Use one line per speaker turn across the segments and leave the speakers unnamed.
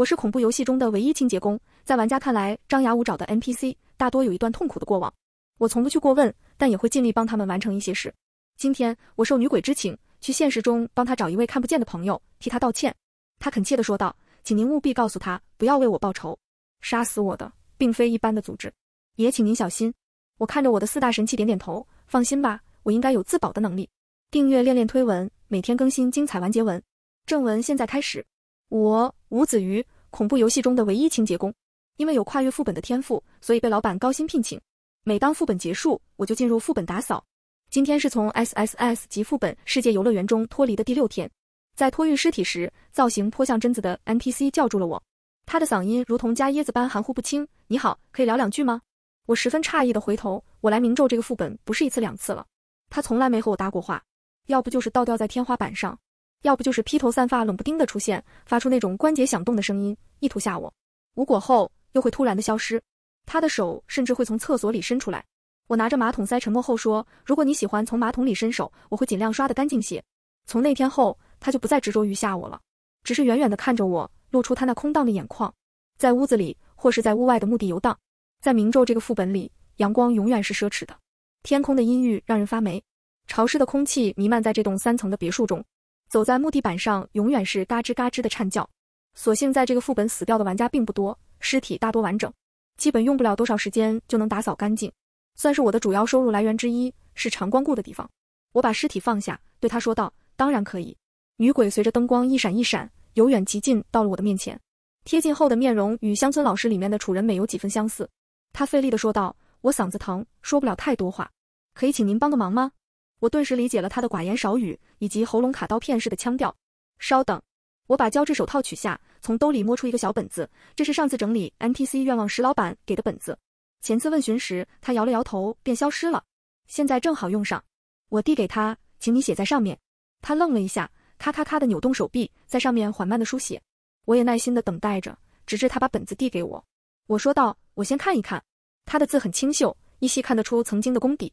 我是恐怖游戏中的唯一清洁工，在玩家看来张牙舞爪的 NPC 大多有一段痛苦的过往，我从不去过问，但也会尽力帮他们完成一些事。今天我受女鬼之请，去现实中帮他找一位看不见的朋友，替他道歉。他恳切地说道：“请您务必告诉他，不要为我报仇，杀死我的并非一般的组织，也请您小心。”我看着我的四大神器，点点头：“放心吧，我应该有自保的能力。”订阅恋恋推文，每天更新精彩完结文。正文现在开始，我。吴子瑜，恐怖游戏中的唯一清洁工。因为有跨越副本的天赋，所以被老板高薪聘请。每当副本结束，我就进入副本打扫。今天是从 SSS 级副本《世界游乐园》中脱离的第六天。在托运尸体时，造型颇像贞子的 NPC 叫住了我。他的嗓音如同加椰子般含糊不清。你好，可以聊两句吗？我十分诧异的回头。我来明咒这个副本不是一次两次了。他从来没和我搭过话，要不就是倒吊在天花板上。要不就是披头散发、冷不丁的出现，发出那种关节响动的声音，意图吓我；无果后又会突然的消失。他的手甚至会从厕所里伸出来。我拿着马桶塞，沉默后说：“如果你喜欢从马桶里伸手，我会尽量刷的干净些。”从那天后，他就不再执着于吓我了，只是远远的看着我，露出他那空荡的眼眶，在屋子里或是在屋外的墓地游荡。在明昼这个副本里，阳光永远是奢侈的，天空的阴郁让人发霉，潮湿的空气弥漫在这栋三层的别墅中。走在木地板上，永远是嘎吱嘎吱的颤叫。所幸在这个副本死掉的玩家并不多，尸体大多完整，基本用不了多少时间就能打扫干净，算是我的主要收入来源之一，是常光顾的地方。我把尸体放下，对他说道：“当然可以。”女鬼随着灯光一闪一闪，由远及近到了我的面前。贴近后的面容与乡村老师里面的楚人美有几分相似。他费力地说道：“我嗓子疼，说不了太多话，可以请您帮个忙吗？”我顿时理解了他的寡言少语，以及喉咙卡刀片似的腔调。稍等，我把胶质手套取下，从兜里摸出一个小本子，这是上次整理 M p C 愿望石老板给的本子。前次问询时，他摇了摇头便消失了，现在正好用上。我递给他，请你写在上面。他愣了一下，咔咔咔的扭动手臂，在上面缓慢的书写。我也耐心的等待着，直至他把本子递给我。我说道：“我先看一看。”他的字很清秀，依稀看得出曾经的功底。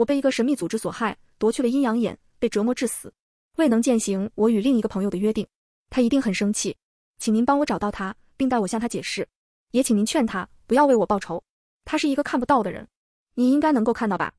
我被一个神秘组织所害，夺去了阴阳眼，被折磨致死，未能践行我与另一个朋友的约定。他一定很生气，请您帮我找到他，并带我向他解释，也请您劝他不要为我报仇。他是一个看不到的人，你应该能够看到吧？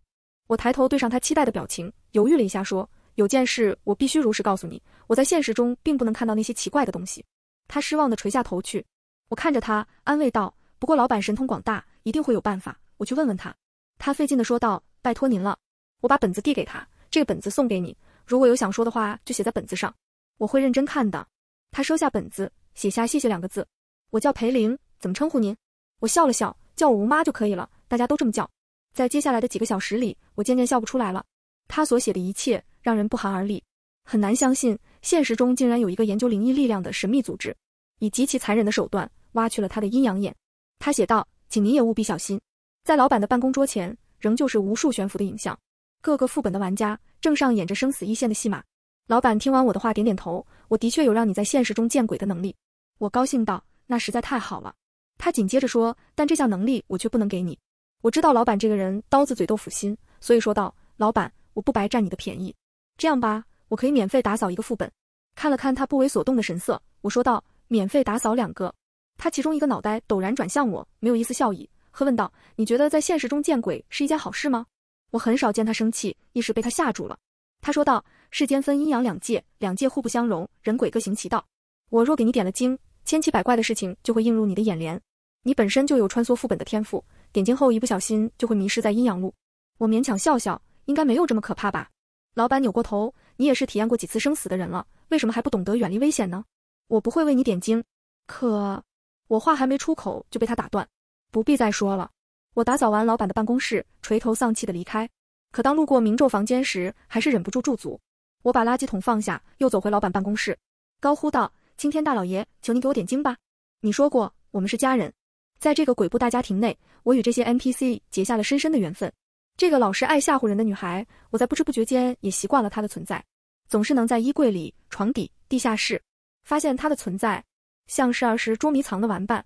我抬头对上他期待的表情，犹豫了一下，说：“有件事我必须如实告诉你，我在现实中并不能看到那些奇怪的东西。”他失望地垂下头去。我看着他，安慰道：“不过老板神通广大，一定会有办法。”我去问问他。他费劲地说道。拜托您了，我把本子递给他，这个本子送给你。如果有想说的话，就写在本子上，我会认真看的。他收下本子，写下“谢谢”两个字。我叫裴玲，怎么称呼您？我笑了笑，叫我吴妈就可以了，大家都这么叫。在接下来的几个小时里，我渐渐笑不出来了。他所写的一切让人不寒而栗，很难相信，现实中竟然有一个研究灵异力量的神秘组织，以极其残忍的手段挖去了他的阴阳眼。他写道：“请您也务必小心。”在老板的办公桌前。仍旧是无数悬浮的影像，各个副本的玩家正上演着生死一线的戏码。老板听完我的话，点点头。我的确有让你在现实中见鬼的能力。我高兴道：“那实在太好了。”他紧接着说：“但这项能力我却不能给你。”我知道老板这个人刀子嘴豆腐心，所以说道：“老板，我不白占你的便宜。这样吧，我可以免费打扫一个副本。”看了看他不为所动的神色，我说道：“免费打扫两个。”他其中一个脑袋陡然转向我，没有一丝笑意。喝问道：“你觉得在现实中见鬼是一件好事吗？”我很少见他生气，一时被他吓住了。他说道：“世间分阴阳两界，两界互不相容，人鬼各行其道。我若给你点了经，千奇百怪的事情就会映入你的眼帘。你本身就有穿梭副本的天赋，点经后一不小心就会迷失在阴阳路。”我勉强笑笑：“应该没有这么可怕吧？”老板扭过头：“你也是体验过几次生死的人了，为什么还不懂得远离危险呢？”我不会为你点经，可我话还没出口就被他打断。不必再说了。我打扫完老板的办公室，垂头丧气的离开。可当路过明昼房间时，还是忍不住驻足。我把垃圾桶放下，又走回老板办公室，高呼道：“青天大老爷，求你给我点睛吧！你说过，我们是家人。在这个鬼步大家庭内，我与这些 NPC 结下了深深的缘分。这个老是爱吓唬人的女孩，我在不知不觉间也习惯了她的存在。总是能在衣柜里、床底、地下室发现她的存在，像是儿时捉迷藏的玩伴。”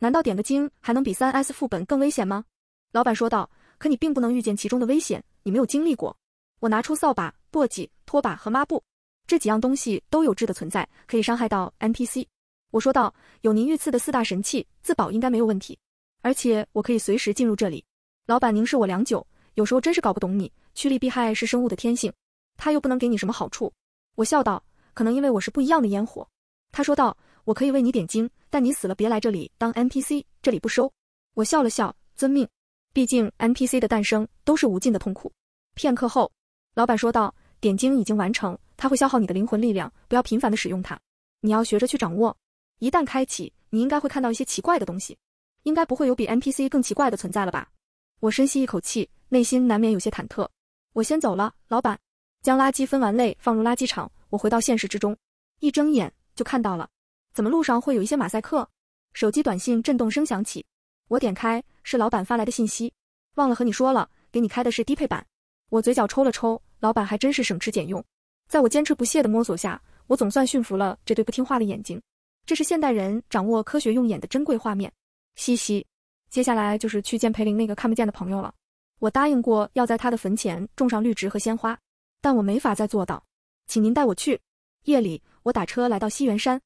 难道点个睛还能比三 S 副本更危险吗？老板说道。可你并不能预见其中的危险，你没有经历过。我拿出扫把、簸箕、拖把和抹布，这几样东西都有质的存在，可以伤害到 NPC。我说道。有您御赐的四大神器，自保应该没有问题。而且我可以随时进入这里。老板凝视我良久，有时候真是搞不懂你。趋利避害是生物的天性，它又不能给你什么好处。我笑道。可能因为我是不一样的烟火。他说道。我可以为你点睛，但你死了别来这里当 NPC，这里不收。我笑了笑，遵命。毕竟 NPC 的诞生都是无尽的痛苦。片刻后，老板说道：“点睛已经完成，它会消耗你的灵魂力量，不要频繁的使用它，你要学着去掌握。一旦开启，你应该会看到一些奇怪的东西，应该不会有比 NPC 更奇怪的存在了吧？”我深吸一口气，内心难免有些忐忑。我先走了，老板。将垃圾分完类放入垃圾场，我回到现实之中，一睁眼就看到了。怎么路上会有一些马赛克？手机短信震动声响起，我点开是老板发来的信息，忘了和你说了，给你开的是低配版。我嘴角抽了抽，老板还真是省吃俭用。在我坚持不懈的摸索下，我总算驯服了这对不听话的眼睛。这是现代人掌握科学用眼的珍贵画面。嘻嘻，接下来就是去见裴玲那个看不见的朋友了。我答应过要在他的坟前种上绿植和鲜花，但我没法再做到。请您带我去。夜里，我打车来到西园山。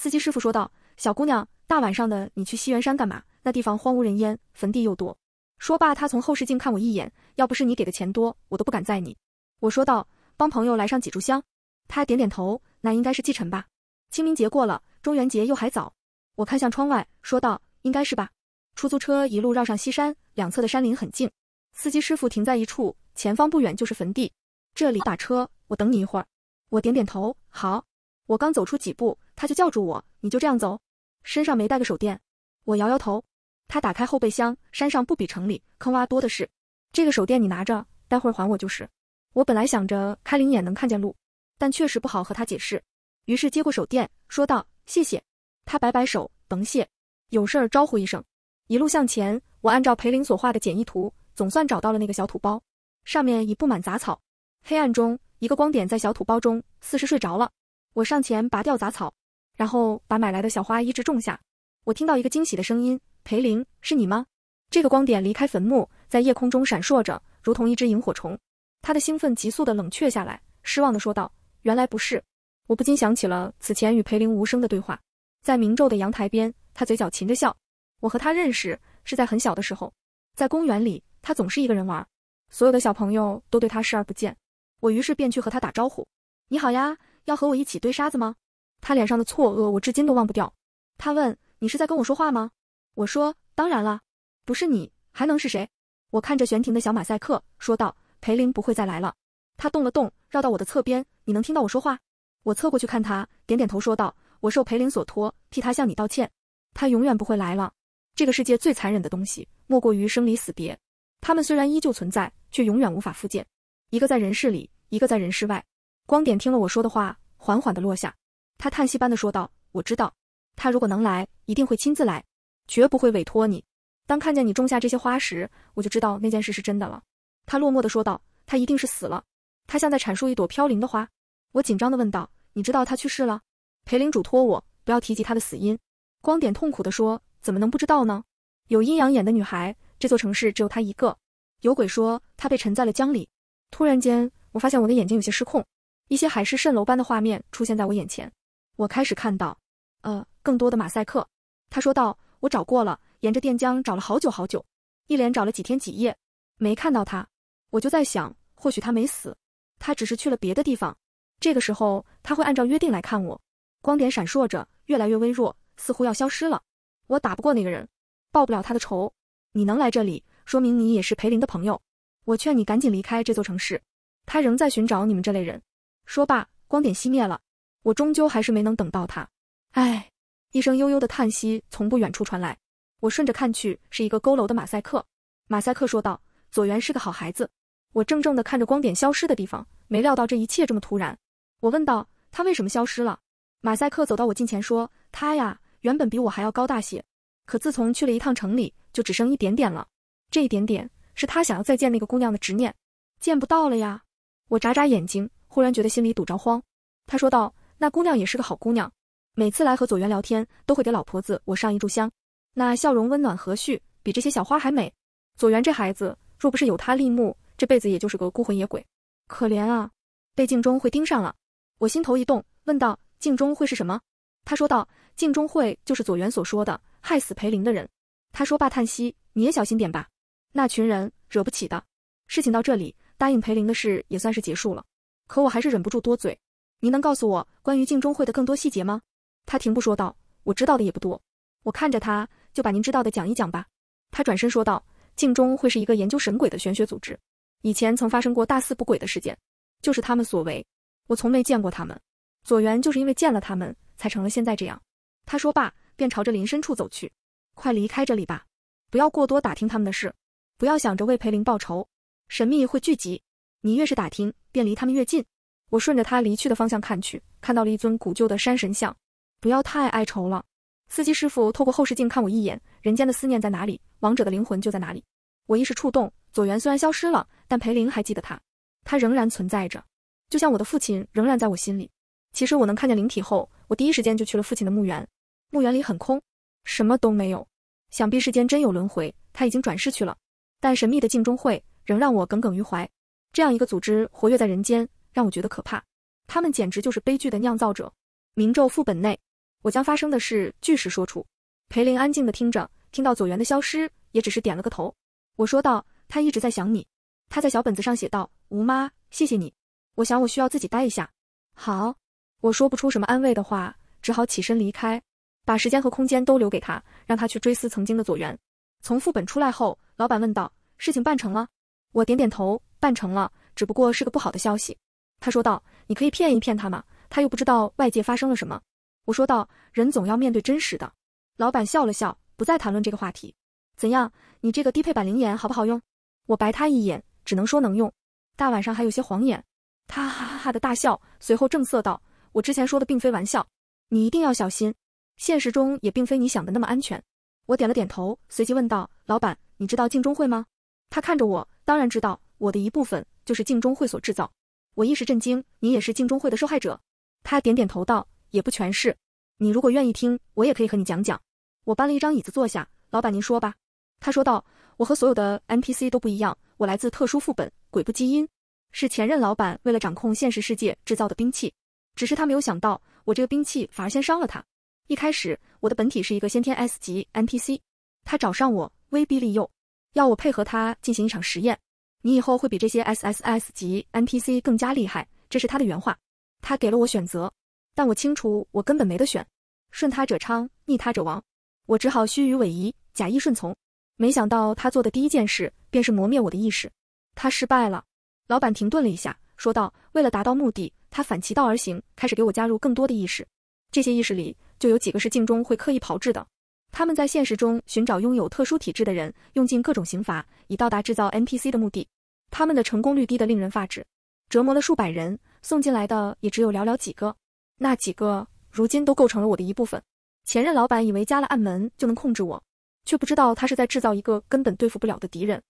司机师傅说道：“小姑娘，大晚上的你去西元山干嘛？那地方荒无人烟，坟地又多。”说罢，他从后视镜看我一眼：“要不是你给的钱多，我都不敢载你。”我说道：“帮朋友来上几炷香。”他点点头：“那应该是祭晨吧？清明节过了，中元节又还早。”我看向窗外，说道：“应该是吧。”出租车一路绕上西山，两侧的山林很近。司机师傅停在一处，前方不远就是坟地。这里打车，我等你一会儿。我点点头：“好。”我刚走出几步。他就叫住我，你就这样走，身上没带个手电？我摇摇头。他打开后备箱，山上不比城里，坑洼多的是。这个手电你拿着，待会儿还我就是。我本来想着开灵眼能看见路，但确实不好和他解释，于是接过手电，说道：“谢谢。”他摆摆手，甭谢，有事儿招呼一声。一路向前，我按照裴林所画的简易图，总算找到了那个小土包，上面已布满杂草。黑暗中，一个光点在小土包中，似是睡着了。我上前拔掉杂草。然后把买来的小花移植种下。我听到一个惊喜的声音：“裴林，是你吗？”这个光点离开坟墓，在夜空中闪烁着，如同一只萤火虫。他的兴奋急速的冷却下来，失望的说道：“原来不是。”我不禁想起了此前与裴林无声的对话，在明昼的阳台边，他嘴角噙着笑。我和他认识是在很小的时候，在公园里，他总是一个人玩，所有的小朋友都对他视而不见。我于是便去和他打招呼：“你好呀，要和我一起堆沙子吗？”他脸上的错愕，我至今都忘不掉。他问：“你是在跟我说话吗？”我说：“当然了，不是你还能是谁？”我看着悬停的小马赛克，说道：“裴林不会再来了。”他动了动，绕到我的侧边。你能听到我说话？我侧过去看他，点点头，说道：“我受裴林所托，替他向你道歉。他永远不会来了。这个世界最残忍的东西，莫过于生离死别。他们虽然依旧存在，却永远无法复见。一个在人世里，一个在人世外。”光点听了我说的话，缓缓的落下。他叹息般的说道：“我知道，他如果能来，一定会亲自来，绝不会委托你。当看见你种下这些花时，我就知道那件事是真的了。”他落寞的说道：“他一定是死了。”他像在阐述一朵飘零的花。我紧张的问道：“你知道他去世了？”裴领嘱托我不要提及他的死因。光点痛苦的说：“怎么能不知道呢？有阴阳眼的女孩，这座城市只有她一个。”有鬼说：“他被沉在了江里。”突然间，我发现我的眼睛有些失控，一些海市蜃楼般的画面出现在我眼前。我开始看到，呃，更多的马赛克。他说道：“我找过了，沿着垫江找了好久好久，一连找了几天几夜，没看到他。我就在想，或许他没死，他只是去了别的地方。这个时候，他会按照约定来看我。”光点闪烁着，越来越微弱，似乎要消失了。我打不过那个人，报不了他的仇。你能来这里，说明你也是裴林的朋友。我劝你赶紧离开这座城市。他仍在寻找你们这类人。说罢，光点熄灭了。我终究还是没能等到他，唉，一声悠悠的叹息从不远处传来。我顺着看去，是一个佝偻的马赛克。马赛克说道：“左元是个好孩子。”我怔怔地看着光点消失的地方，没料到这一切这么突然。我问道：“他为什么消失了？”马赛克走到我近前说：“他呀，原本比我还要高大些，可自从去了一趟城里，就只剩一点点了。这一点点是他想要再见那个姑娘的执念，见不到了呀。”我眨眨眼睛，忽然觉得心里堵着慌。他说道。那姑娘也是个好姑娘，每次来和左元聊天，都会给老婆子我上一炷香。那笑容温暖和煦，比这些小花还美。左元这孩子，若不是有她立目，这辈子也就是个孤魂野鬼，可怜啊！被镜中会盯上了，我心头一动，问道：“镜中会是什么？”他说道：“镜中会就是左元所说的害死裴林的人。”他说罢叹息：“你也小心点吧，那群人惹不起的。”事情到这里，答应裴林的事也算是结束了。可我还是忍不住多嘴。您能告诉我关于镜中会的更多细节吗？他停步说道：“我知道的也不多。”我看着他，就把您知道的讲一讲吧。他转身说道：“镜中会是一个研究神鬼的玄学组织，以前曾发生过大肆不轨的事件，就是他们所为。我从没见过他们。左元就是因为见了他们，才成了现在这样。”他说罢，便朝着林深处走去。“快离开这里吧，不要过多打听他们的事，不要想着为裴林报仇。神秘会聚集，你越是打听，便离他们越近。”我顺着他离去的方向看去，看到了一尊古旧的山神像。不要太哀愁了。司机师傅透过后视镜看我一眼。人间的思念在哪里，王者的灵魂就在哪里。我一时触动。左元虽然消失了，但裴林还记得他，他仍然存在着。就像我的父亲仍然在我心里。其实我能看见灵体后，我第一时间就去了父亲的墓园。墓园里很空，什么都没有。想必世间真有轮回，他已经转世去了。但神秘的镜中会仍让我耿耿于怀。这样一个组织活跃在人间。让我觉得可怕，他们简直就是悲剧的酿造者。明咒副本内，我将发生的事据实说出。裴林安静的听着，听到左元的消失，也只是点了个头。我说道：“他一直在想你。”他在小本子上写道：“吴妈，谢谢你。”我想我需要自己待一下。好，我说不出什么安慰的话，只好起身离开，把时间和空间都留给他，让他去追思曾经的左元。从副本出来后，老板问道：“事情办成了？”我点点头：“办成了，只不过是个不好的消息。”他说道：“你可以骗一骗他嘛，他又不知道外界发生了什么。”我说道：“人总要面对真实的。”老板笑了笑，不再谈论这个话题。怎样，你这个低配版灵眼好不好用？我白他一眼，只能说能用。大晚上还有些晃眼。他哈哈哈的大笑，随后正色道：“我之前说的并非玩笑，你一定要小心。现实中也并非你想的那么安全。”我点了点头，随即问道：“老板，你知道镜中会吗？”他看着我，当然知道，我的一部分就是镜中会所制造。我一时震惊，你也是镜中会的受害者。他点点头道：“也不全是。你如果愿意听，我也可以和你讲讲。”我搬了一张椅子坐下，老板您说吧。他说道：“我和所有的 NPC 都不一样，我来自特殊副本，鬼步基因，是前任老板为了掌控现实世界制造的兵器。只是他没有想到，我这个兵器反而先伤了他。一开始，我的本体是一个先天 S 级 NPC，他找上我，威逼利诱，要我配合他进行一场实验。”你以后会比这些 S S S 级 N P C 更加厉害，这是他的原话。他给了我选择，但我清楚我根本没得选。顺他者昌，逆他者亡。我只好虚与委蛇，假意顺从。没想到他做的第一件事便是磨灭我的意识。他失败了。老板停顿了一下，说道：“为了达到目的，他反其道而行，开始给我加入更多的意识。这些意识里就有几个是镜中会刻意炮制的。”他们在现实中寻找拥有特殊体质的人，用尽各种刑罚，以到达制造 NPC 的目的。他们的成功率低得令人发指，折磨了数百人，送进来的也只有寥寥几个。那几个如今都构成了我的一部分。前任老板以为加了暗门就能控制我，却不知道他是在制造一个根本对付不了的敌人。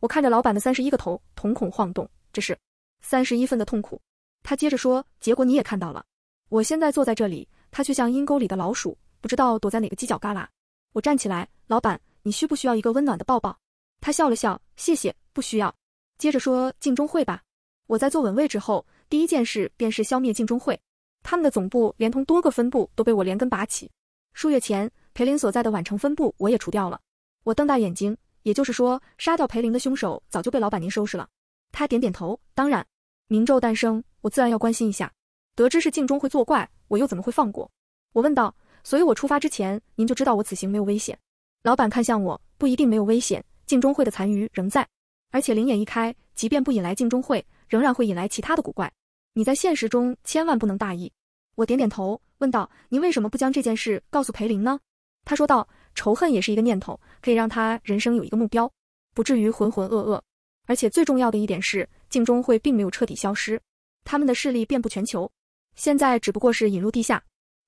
我看着老板的三十一个头，瞳孔晃动。这是三十一份的痛苦。他接着说：“结果你也看到了，我现在坐在这里，他却像阴沟里的老鼠，不知道躲在哪个犄角旮旯。”我站起来，老板，你需不需要一个温暖的抱抱？他笑了笑，谢谢，不需要。接着说，镜中会吧。我在坐稳位置后，第一件事便是消灭镜中会。他们的总部连同多个分部都被我连根拔起。数月前，裴林所在的宛城分部我也除掉了。我瞪大眼睛，也就是说，杀掉裴林的凶手早就被老板您收拾了。他点点头，当然。明咒诞生，我自然要关心一下。得知是镜中会作怪，我又怎么会放过？我问道。所以，我出发之前，您就知道我此行没有危险。老板看向我，不一定没有危险。镜中会的残余仍在，而且灵眼一开，即便不引来镜中会，仍然会引来其他的古怪。你在现实中千万不能大意。我点点头，问道：“您为什么不将这件事告诉裴林呢？”他说道：“仇恨也是一个念头，可以让他人生有一个目标，不至于浑浑噩噩。而且最重要的一点是，镜中会并没有彻底消失，他们的势力遍布全球，现在只不过是引入地下。”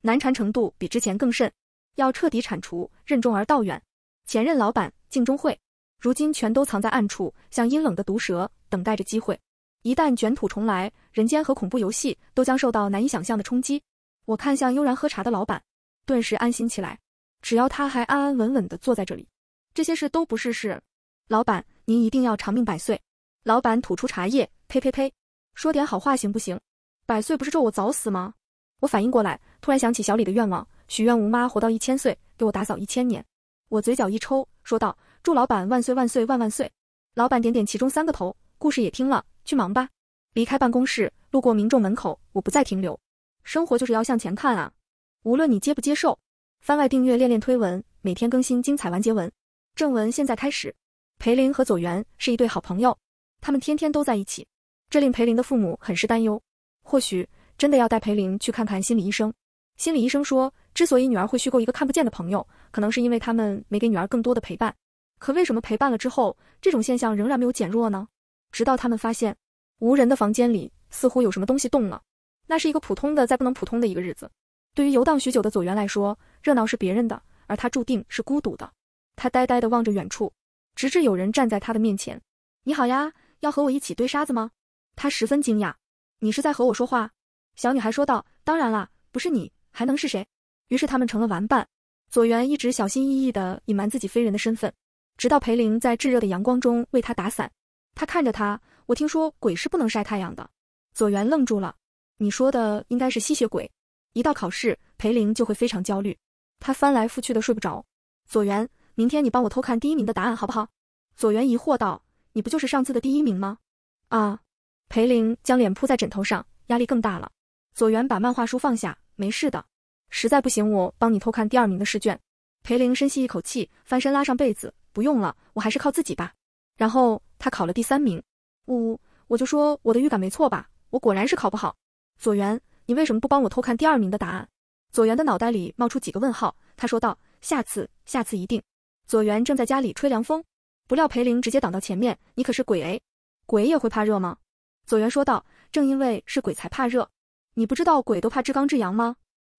难缠程度比之前更甚，要彻底铲除，任重而道远。前任老板敬中会，如今全都藏在暗处，像阴冷的毒蛇，等待着机会。一旦卷土重来，人间和恐怖游戏都将受到难以想象的冲击。我看向悠然喝茶的老板，顿时安心起来。只要他还安安稳稳地坐在这里，这些事都不是事。老板，您一定要长命百岁。老板吐出茶叶，呸呸呸，说点好话行不行？百岁不是咒我早死吗？我反应过来。突然想起小李的愿望，许愿吴妈活到一千岁，给我打扫一千年。我嘴角一抽，说道：“祝老板万岁万岁万万岁！”老板点点其中三个头，故事也听了，去忙吧。离开办公室，路过民众门口，我不再停留。生活就是要向前看啊！无论你接不接受，番外订阅练练推文，每天更新精彩完结文。正文现在开始。裴林和左元是一对好朋友，他们天天都在一起，这令裴林的父母很是担忧。或许真的要带裴林去看看心理医生。心理医生说，之所以女儿会虚构一个看不见的朋友，可能是因为他们没给女儿更多的陪伴。可为什么陪伴了之后，这种现象仍然没有减弱呢？直到他们发现，无人的房间里似乎有什么东西动了。那是一个普通的，再不能普通的一个日子。对于游荡许久的左媛来说，热闹是别人的，而他注定是孤独的。他呆呆地望着远处，直至有人站在他的面前。你好呀，要和我一起堆沙子吗？他十分惊讶。你是在和我说话？小女孩说道。当然啦，不是你。还能是谁？于是他们成了玩伴。左元一直小心翼翼地隐瞒自己非人的身份，直到裴玲在炙热的阳光中为他打伞。他看着他，我听说鬼是不能晒太阳的。左元愣住了。你说的应该是吸血鬼。一到考试，裴玲就会非常焦虑，他翻来覆去的睡不着。左元，明天你帮我偷看第一名的答案好不好？左元疑惑道：“你不就是上次的第一名吗？”啊！裴玲将脸扑在枕头上，压力更大了。左元把漫画书放下。没事的，实在不行我帮你偷看第二名的试卷。裴玲深吸一口气，翻身拉上被子。不用了，我还是靠自己吧。然后他考了第三名。呜，我就说我的预感没错吧，我果然是考不好。左元，你为什么不帮我偷看第二名的答案？左元的脑袋里冒出几个问号，他说道：“下次，下次一定。”左元正在家里吹凉风，不料裴玲直接挡到前面。你可是鬼诶，鬼也会怕热吗？左元说道：“正因为是鬼才怕热。”你不知道鬼都怕至刚至阳吗？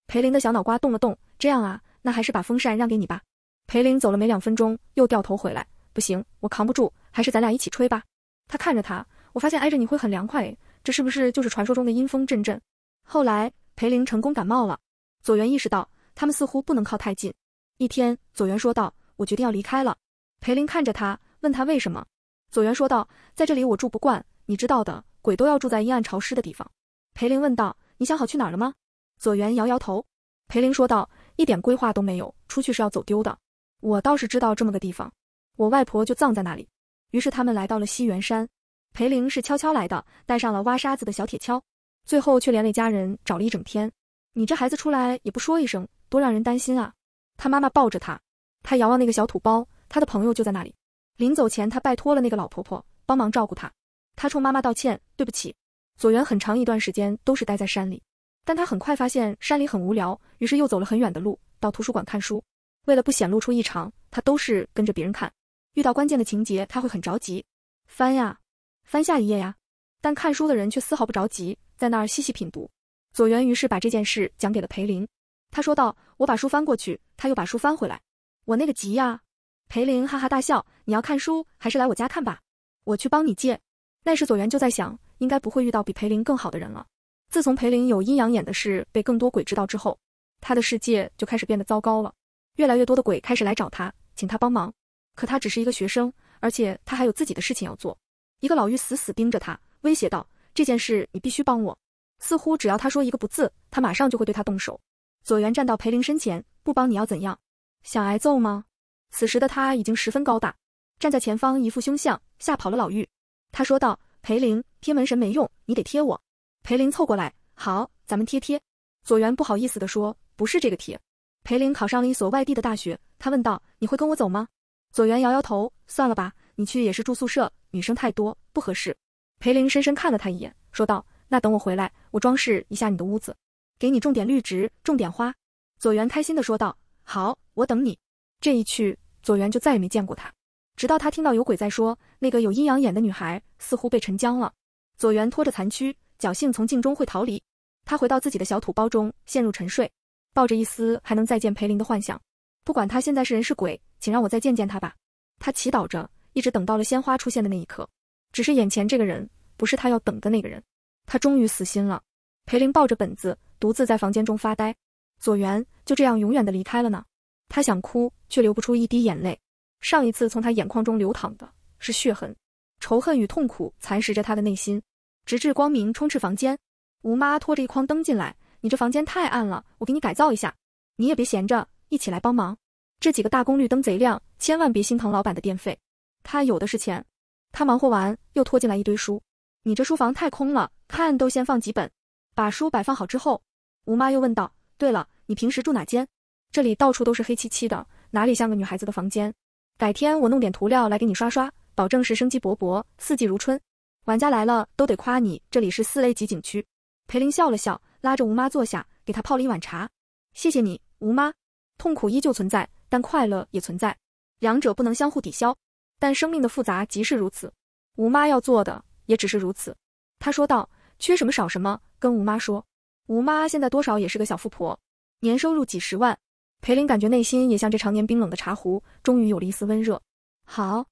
裴林的小脑瓜动了动，这样啊，那还是把风扇让给你吧。裴林走了没两分钟，又掉头回来，不行，我扛不住，还是咱俩一起吹吧。他看着他，我发现挨着你会很凉快，这是不是就是传说中的阴风阵阵？后来裴林成功感冒了。左元意识到他们似乎不能靠太近。一天，左元说道：“我决定要离开了。”裴林看着他，问他为什么。左元说道：“在这里我住不惯，你知道的，鬼都要住在阴暗潮湿的地方。”裴林问道。你想好去哪儿了吗？左元摇摇头，裴玲说道：“一点规划都没有，出去是要走丢的。我倒是知道这么个地方，我外婆就葬在那里。”于是他们来到了西元山。裴玲是悄悄来的，带上了挖沙子的小铁锹，最后却连累家人找了一整天。你这孩子出来也不说一声，多让人担心啊！他妈妈抱着他，他遥望那个小土包，他的朋友就在那里。临走前，他拜托了那个老婆婆帮忙照顾他，他冲妈妈道歉：“对不起。”左元很长一段时间都是待在山里，但他很快发现山里很无聊，于是又走了很远的路到图书馆看书。为了不显露出异常，他都是跟着别人看。遇到关键的情节，他会很着急，翻呀，翻下一页呀。但看书的人却丝毫不着急，在那儿细细品读。左元于是把这件事讲给了裴林，他说道：“我把书翻过去，他又把书翻回来，我那个急呀。”裴林哈哈大笑：“你要看书，还是来我家看吧，我去帮你借。”那时左元就在想。应该不会遇到比裴林更好的人了。自从裴林有阴阳眼的事被更多鬼知道之后，他的世界就开始变得糟糕了。越来越多的鬼开始来找他，请他帮忙，可他只是一个学生，而且他还有自己的事情要做。一个老妪死死盯着他，威胁道：“这件事你必须帮我。似乎只要他说一个不字，他马上就会对他动手。”左元站到裴林身前，不帮你要怎样？想挨揍吗？此时的他已经十分高大，站在前方一副凶相，吓跑了老妪。他说道。裴林贴门神没用，你得贴我。裴林凑过来，好，咱们贴贴。左元不好意思地说，不是这个贴。裴林考上了一所外地的大学，他问道，你会跟我走吗？左元摇摇头，算了吧，你去也是住宿舍，女生太多不合适。裴林深深看了他一眼，说道，那等我回来，我装饰一下你的屋子，给你种点绿植，种点花。左元开心的说道，好，我等你。这一去，左元就再也没见过他。直到他听到有鬼在说，那个有阴阳眼的女孩似乎被沉江了。左元拖着残躯，侥幸从镜中会逃离。他回到自己的小土包中，陷入沉睡，抱着一丝还能再见裴林的幻想。不管他现在是人是鬼，请让我再见见他吧。他祈祷着，一直等到了鲜花出现的那一刻。只是眼前这个人不是他要等的那个人。他终于死心了。裴林抱着本子，独自在房间中发呆。左元就这样永远的离开了呢。他想哭，却流不出一滴眼泪。上一次从他眼眶中流淌的是血痕，仇恨与痛苦蚕食着他的内心，直至光明充斥房间。吴妈拖着一筐灯进来：“你这房间太暗了，我给你改造一下。你也别闲着，一起来帮忙。这几个大功率灯贼亮，千万别心疼老板的电费，他有的是钱。”他忙活完，又拖进来一堆书：“你这书房太空了，看都先放几本。把书摆放好之后，吴妈又问道：“对了，你平时住哪间？这里到处都是黑漆漆的，哪里像个女孩子的房间？”改天我弄点涂料来给你刷刷，保证是生机勃勃，四季如春。玩家来了都得夸你，这里是四 A 级景区。裴林笑了笑，拉着吴妈坐下，给她泡了一碗茶。谢谢你，吴妈。痛苦依旧存在，但快乐也存在，两者不能相互抵消。但生命的复杂即是如此，吴妈要做的也只是如此。他说道。缺什么少什么，跟吴妈说。吴妈现在多少也是个小富婆，年收入几十万。裴林感觉内心也像这常年冰冷的茶壶，终于有了一丝温热。好，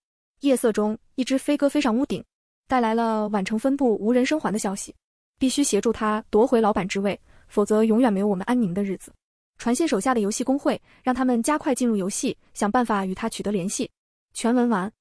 夜色中，一只飞鸽飞上屋顶，带来了宛城分部无人生还的消息。必须协助他夺回老板之位，否则永远没有我们安宁的日子。传信手下的游戏工会，让他们加快进入游戏，想办法与他取得联系。全文完。